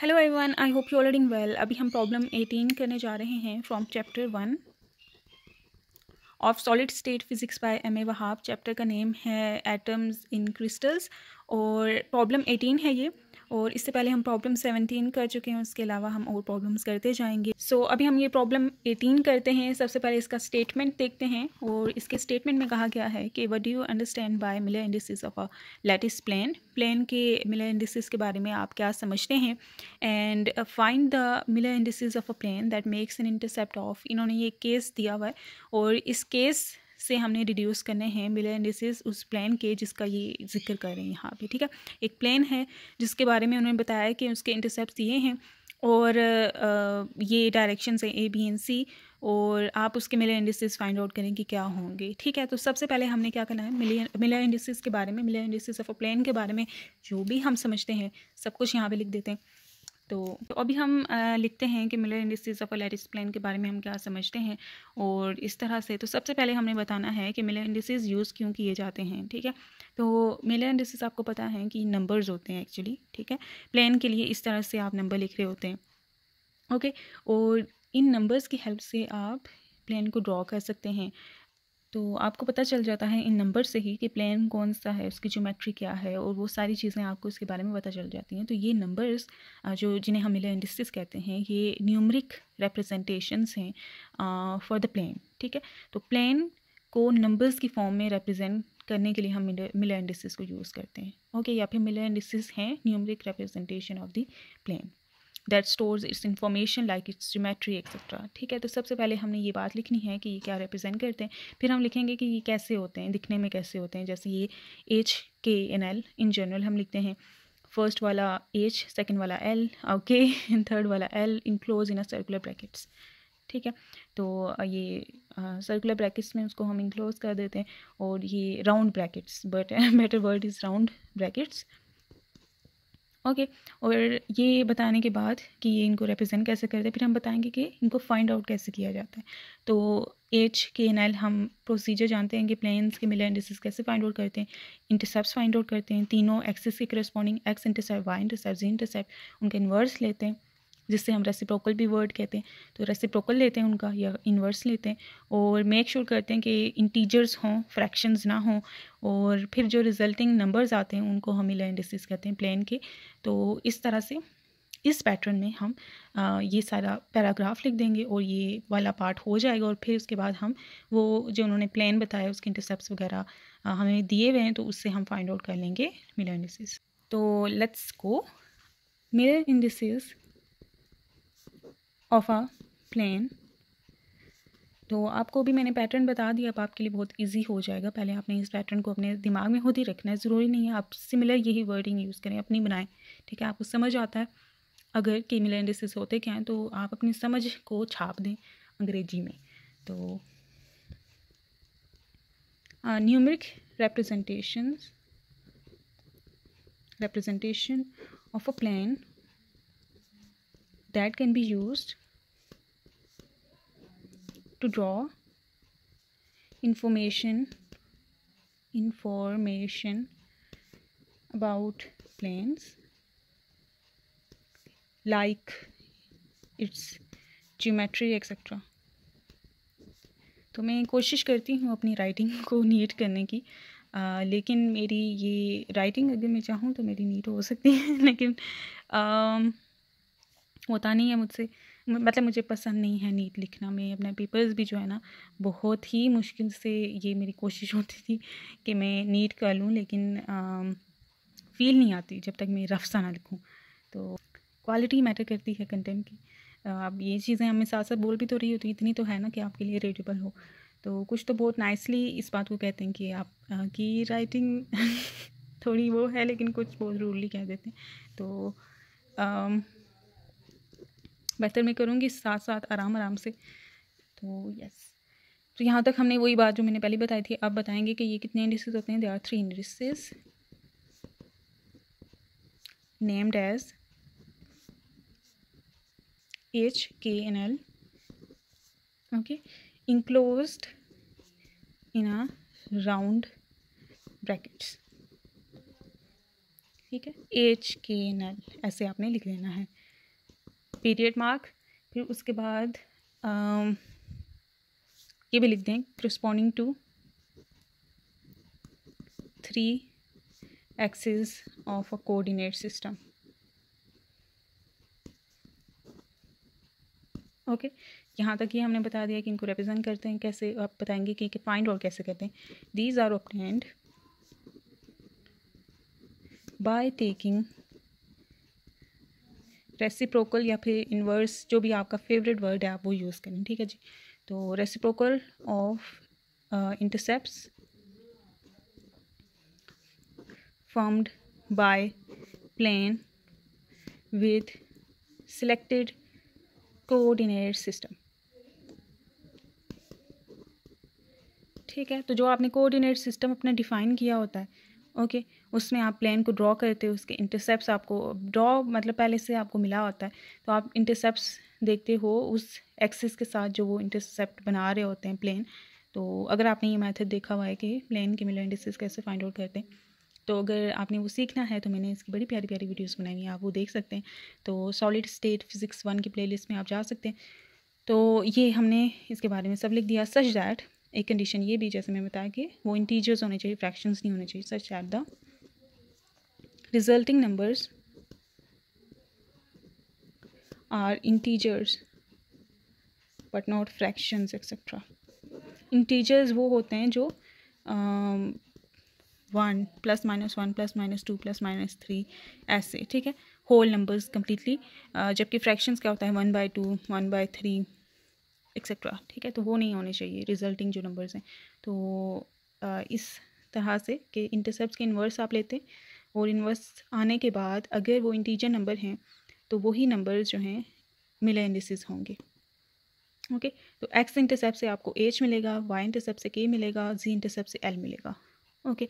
Hello everyone I hope you all well अभी हम problem eighteen करने जा रहे हैं from chapter one of solid state physics by M A Wahab chapter का नेम है एटम्स इन क्रिस्टल्स और प्रॉब्लम एटीन है ये और इससे पहले हम प्रॉब्लम सेवनटीन कर चुके हैं उसके अलावा हम और प्रॉब्लम्स करते जाएंगे सो so, अभी हम ये प्रॉब्लम एटीन करते हैं सबसे पहले इसका स्टेटमेंट देखते हैं और इसके स्टेटमेंट में कहा गया है कि what do you understand by Miller indices of a lattice plane plane के मिलर इंडिसिस के बारे में आप क्या समझते हैं and find the Miller indices of a plane that makes an intercept of इन्होंने ये केस दिया हुआ है और इस केस से हमने रिड्यूस करने हैं मिलर इंडिसेस उस प्लान के जिसका ये जिक्र कर रहे हैं यहाँ पे ठीक है एक प्लान है जिसके बारे में उन्होंने बताया कि उसके इंटरसेप्ट ये हैं और ये डायरेक्शन हैं ए बी एन सी और आप उसके मिलर इंडिसेस फाइंड आउट करें कि क्या होंगे ठीक है तो सबसे पहले हमने क्या करना है मिलियन मिलर इंडिसेस के बारे में Miller indices of a plane के बारे में जो भी हम समझते हैं सब कुछ यहाँ पर लिख देते हैं तो अभी हम लिखते हैं कि Miller industries of a lattice plane के बारे में हम क्या समझते हैं और इस तरह से तो सबसे पहले हमने बताना है कि मिलर इंडस्ट्रीज यूज़ क्यों किए जाते हैं ठीक है तो मिलर इंडस्ट्रीज आपको पता है कि नंबर्स होते हैं एक्चुअली ठीक है प्लान के लिए इस तरह से आप नंबर लिख रहे होते हैं ओके और इन नंबर्स की हेल्प से आप प्लान को ड्रॉ कर सकते हैं तो आपको पता चल जाता है इन नंबर से ही कि प्लेन कौन सा है उसकी ज्योमेट्री क्या है और वो सारी चीज़ें आपको इसके बारे में पता चल जाती हैं तो ये नंबर्स जो जिन्हें हम मिले इंडस्ट्रीज कहते हैं ये न्यूमरिक रिप्रेजेंटेशंस हैं फॉर द प्लेन ठीक है तो प्लेन को नंबर्स की फॉर्म में रिप्रेजेंट करने के लिए हम मिलर इंडस्ट्रीज को यूज़ करते हैं ओके या फिर मिलर इंडस्ट्रीज हैं numeric representation of the plane that stores its information like its geometry etcetera ठीक है तो सबसे पहले हमने ये बात लिखनी है कि ये क्या रिप्रेजेंट करते हैं फिर हम लिखेंगे कि ये कैसे होते हैं दिखने में कैसे होते हैं जैसे ये H K and L in general हम लिखते हैं फर्स्ट वाला एच सेकेंड वाला एल ओके थर्ड वाला L enclose in a circular brackets ठीक है तो ये सर्कुलर ब्रैकेट्स में उसको हम इंक्लोज कर देते हैं और ये round brackets but better word is round brackets okay और ये बताने के बाद कि ये इनको रिप्रेजेंट कैसे करते हैं फिर हम बताएंगे कि इनको फाइंड आउट कैसे किया जाता है तो एच के एन एल हम प्रोसीजर जानते हैं कि प्लेन्स के मिलर इंडिसेस कैसे फाइंड आउट करते हैं इंटरसेप्ट फाइंड आउट करते हैं तीनों एक्सेस के corresponding X intercept Y intercept Z intercept उनका इन्वर्स लेते हैं जिससे हम रेसिप्रोकल भी वर्ड कहते हैं तो रेसिप्रोकल लेते हैं उनका या इन्वर्स लेते हैं और मेक श्योर sure करते हैं कि इंटीजर्स हों फ्रैक्शंस ना हों और फिर जो रिजल्टिंग नंबर्स आते हैं उनको हम इलाइंडिसिस कहते हैं प्लान के तो इस तरह से इस पैटर्न में हम आ, ये सारा पैराग्राफ लिख देंगे और ये वाला पार्ट हो जाएगा और फिर उसके बाद हम वो जो उन्होंने प्लान बताया उसके इंटरसेप्ट वगैरह हमें दिए हुए हैं तो उससे हम फाइंड आउट कर लेंगे मिलर इंडिस तो let's go Miller indices of a plane तो आपको भी मैंने पैटर्न बता दिया अब आपके लिए बहुत इजी हो जाएगा पहले आपने इस पैटर्न को अपने दिमाग में खुद ही रखना है ज़रूरी नहीं है आप सिमिलर यही वर्डिंग यूज़ करें अपनी बनाएं ठीक है आपको समझ आता है अगर केमिलर एंडिस होते क्या हैं तो आप अपनी समझ को छाप दें अंग्रेजी में तो numeric representations representation of a plane that can be used to draw information information about planes like its geometry etc तो मैं कोशिश करती हूँ अपनी राइटिंग को नीट करने की आ, लेकिन मेरी ये राइटिंग अगर मैं चाहूँ तो मेरी नीट हो सकती है लेकिन आ, होता नहीं है मुझसे मतलब मुझे पसंद नहीं है नीट लिखना मैं अपने पेपर्स भी जो है ना बहुत ही मुश्किल से ये मेरी कोशिश होती थी कि मैं नीट कर लूँ लेकिन फील नहीं आती जब तक मैं रफ्सा ना लिखूँ तो क्वालिटी मैटर करती है कंटेंट की अब ये चीज़ें हमें साथ साथ बोल भी तो रही होती इतनी तो है ना कि आपके लिए रेडेबल हो तो कुछ तो बहुत नाइसली इस बात को कहते हैं कि आप की राइटिंग थोड़ी वो है लेकिन कुछ बहुत रूडली कह देते हैं तो आ, बेहतर मैं करूँगी साथ साथ आराम आराम से तो यस तो यहाँ तक हमने वही बात जो मैंने पहले बताई थी अब बताएंगे कि ये कितने इंडिसेस होते हैं they are three indices named as H K and L okay enclose in a round brackets ठीक है एच के एन एल ऐसे आपने लिख लेना है पीरियड मार्क फिर उसके बाद आ, um, ये भी लिख दें corresponding to three axis of a coordinate system okay यहाँ तक ये हमने बता दिया कि इनको रिप्रेजेंट करते हैं कैसे आप बताएंगे कि, कि फाइंड और कैसे करते हैं these are obtained by taking reciprocal या फिर इन्वर्स जो भी आपका फेवरेट वर्ड है आप वो यूज़ करें ठीक है जी तो reciprocal of intercept formed by plane with selected coordinate system ठीक है तो जो आपने कोऑर्डिनेट सिस्टम अपने डिफाइन किया होता है ओके उसमें आप प्लान को ड्रॉ करते हो उसके इंटरसेप्ट आपको ड्रॉ मतलब पहले से आपको मिला होता है तो आप इंटरसेप्ट देखते हो उस एक्सेस के साथ जो वो इंटरसेप्ट बना रहे होते हैं प्लेन तो अगर आपने ये मेथड देखा हुआ है कि प्लेन के मिलो इंडिसेस कैसे फाइंड आउट करते हैं तो अगर आपने वो सीखना है तो मैंने इसकी बड़ी प्यारी प्यारी वीडियोस बनाई हैं आप वो देख सकते हैं तो सॉलिड स्टेट फिजिक्स वन की प्लेलिस्ट में आप जा सकते हैं तो ये हमने इसके बारे में सब लिख दिया सच दैट एक कंडीशन ये भी जैसे मैंने बताया कि वो इंटीजर्स होने चाहिए फ्रैक्शंस नहीं होने चाहिए such that the resulting numbers are integers but not fractions etcetera integers वो होते हैं जो one plus minus one plus minus two plus minus three ऐसे ठीक है होल नंबर्स कम्प्लीटली जबकि फ्रैक्शंस क्या होता है one by two one by three etcetera ठीक है तो वो नहीं होने चाहिए रिजल्टिंग जो नंबर्स हैं तो आ, इस तरह से कि इंटरसेप्ट के इन्वर्स आप लेते हैं और इन्वर्स आने के बाद अगर वो इंटीजर नंबर हैं तो वही नंबर जो हैं मिले इंडिसेस होंगे ओके तो एक्स इंटरसेप्ट से आपको एच मिलेगा वाई इंटरसेप्ट से के मिलेगा जी इंटरसेप्ट से एल मिलेगा ओके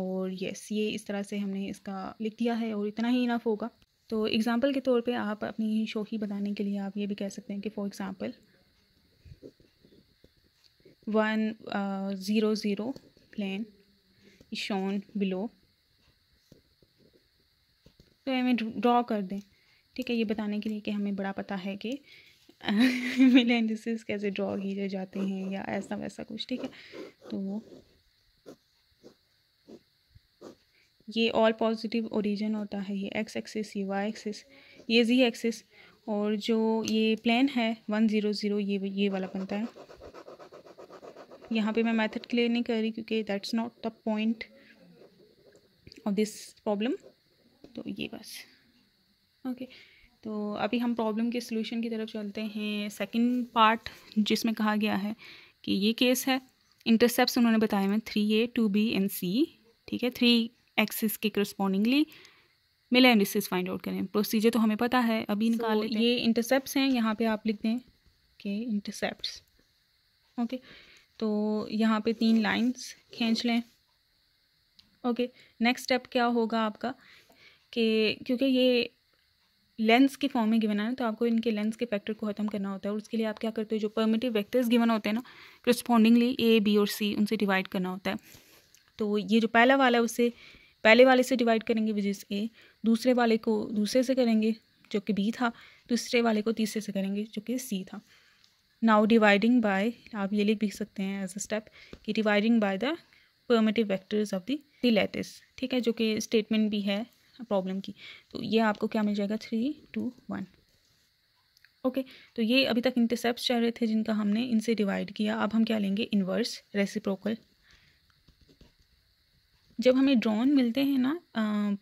और यस ये इस तरह से हमने इसका लिख दिया है और इतना ही इनफ होगा तो एग्ज़ाम्पल के तौर पे आप अपनी शोखी बताने के लिए आप ये भी कह सकते हैं कि for example one zero zero plane shown below तो हमें ड्रॉ कर दें ठीक है ये बताने के लिए कि हमें बड़ा पता है कि मिले इंडिसेस कैसे ड्रॉ किए जाते हैं या ऐसा वैसा कुछ ठीक है तो वो ये ऑल पॉजिटिव ओरिजिन होता है ये एक्स एक्सिस ये वाई एक्सिस ये जी एक्सिस और जो ये प्लान है वन ज़ीरो ज़ीरो ये ये वाला बनता है यहाँ पे मैं मेथड क्लियर नहीं कर रही क्योंकि that's not the point of this problem तो ये बस ओके okay. तो अभी हम प्रॉब्लम के सोल्यूशन की तरफ चलते हैं सेकंड पार्ट जिसमें कहा गया है कि ये केस है इंटरसेप्ट उन्होंने बताए हैं three A two B and C ठीक है थ्री एक्सिस के करस्पॉन्डिंगली मिले एंडिस फाइंड आउट करें प्रोसीजर तो हमें पता है अभी निकाल so, ये इंटरसेप्ट हैं यहाँ पे आप लिख दें कि इंटरसेप्ट ओके okay. तो यहाँ पे तीन लाइंस खींच लें ओके नेक्स्ट स्टेप क्या होगा आपका कि क्योंकि ये लेंस के फॉर्म में गिवन है तो आपको इनके लेंस के फैक्टर को ख़त्म करना होता है और उसके लिए आप क्या करते हो जो परमिटिव वेक्टर्स गिवन होते हैं ना करस्पॉन्डिंगली ए बी और सी उनसे डिवाइड करना होता है तो ये जो पहला वाला है उसे पहले वाले से डिवाइड करेंगे विच इज़ ए दूसरे वाले को दूसरे से करेंगे जो कि बी था दूसरे वाले को तीसरे से करेंगे जो कि सी था नाउ डिवाइडिंग बाय आप ये लिख भी सकते हैं एज अ स्टेप कि dividing by the primitive vectors of the lattice ठीक है जो कि स्टेटमेंट भी है प्रॉब्लम की तो ये आपको क्या मिल जाएगा थ्री टू वन ओके तो ये अभी तक इंटरसेप्ट चाह रहे थे जिनका हमने इनसे डिवाइड किया अब हम क्या लेंगे इन्वर्स रेसिप्रोकल जब हमें ड्रोन मिलते हैं ना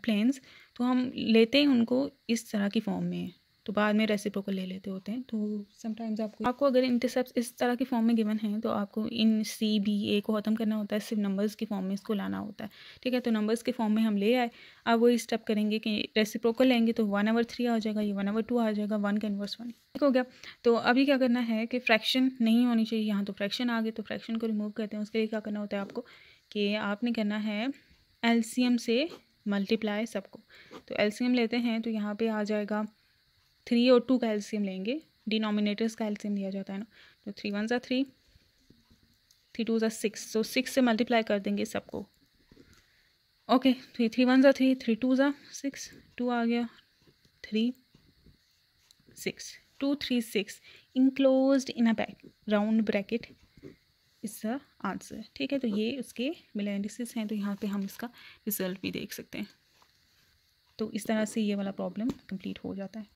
प्लेन्स तो हम लेते हैं उनको इस तरह की फॉर्म में तो बाद में को ले लेते होते हैं तो समटाइम्स आपको आपको अगर इंटरसेप्ट इस तरह के फॉर्म में गिवन है तो आपको इन सी बी ए को ख़त्म करना होता है सिर्फ नंबर्स के फॉर्म में इसको लाना होता है ठीक है तो नंबर्स के फॉर्म में हम ले आए अब वही स्टेप करेंगे कि रेसिप्रोकल लेंगे तो वन आवर थ्री आ जाएगा ये वन आवर टू आ जाएगा वन का इनवर्स वन ठीक हो गया तो अभी क्या करना है कि फ्रैक्शन नहीं होनी चाहिए यहाँ तो फ्रैक्शन आ गए तो फ्रैक्शन को रिमूव करते हैं उसके लिए क्या करना होता है आपको कि आपने करना है एलसीएम से मल्टीप्लाई सबको तो एलसीएम लेते हैं तो यहाँ पे आ जाएगा थ्री और टू एल्सियम लेंगे डिनोमिनेटर्स एल्सियम दिया जाता है ना तो थ्री वन ज़ा थ्री थ्री टू ज़ा सिक्स तो सिक्स से मल्टीप्लाई कर देंगे सबको ओके थ्री थ्री वन ज़ा थ्री थ्री टू ज़ा सिक्स टू आ गया three six two three six enclose in a back round bracket is answer ठीक है तो ये उसके मिलेंडिस हैं तो यहाँ पे हम इसका रिजल्ट भी देख सकते हैं तो इस तरह से ये वाला प्रॉब्लम कंप्लीट हो जाता है